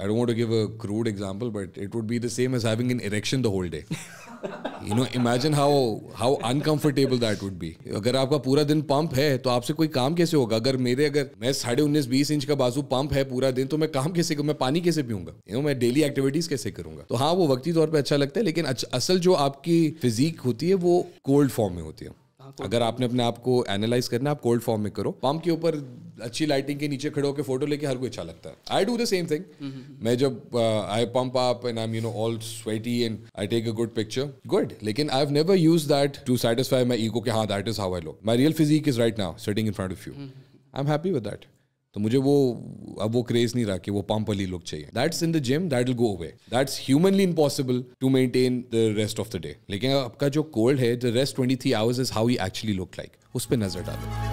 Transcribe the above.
I don't want to give a crude example, but it would be the same as having an erection the whole day. you know, imagine how how uncomfortable that would be. अगर आपका पूरा दिन pump है तो आपसे कोई काम कैसे होगा अगर मेरे अगर मैं साढ़े उन्नीस बीस इंच का बाजू पंप है पूरा दिन तो मैं काम कैसे मैं पानी कैसे पीऊंगा यू नो मैं डेली एक्टिविटीज कैसे करूंगा तो हाँ वो वक्ती तौर पर अच्छा लगता है लेकिन अच्छा, असल जो आपकी फिजिक होती है वो कोल्ड फॉर्म में होती है तो अगर तो आपने अपने आप को एनालाइज करना आप कोल्ड फॉर्म में करो पंप के ऊपर अच्छी लाइटिंग के नीचे खड़े होकर फोटो लेके हर कोई अच्छा लगता है I do the same thing मैं जब I pump up and I am you know all sweaty and I take a good picture good लेकिन I have never use that to satisfy my ego के हाँ that is how I look my real physique is right now sitting in front of you I am happy with that तो मुझे वो अब वो craze नहीं रहा कि वो पंप वाली लुक चाहिए that's in the gym that will go away that's humanly impossible to maintain the rest of the day लेकिन आपका जो कोल्ड है the rest twenty three hours is how you actually look like उस पर नजर डालो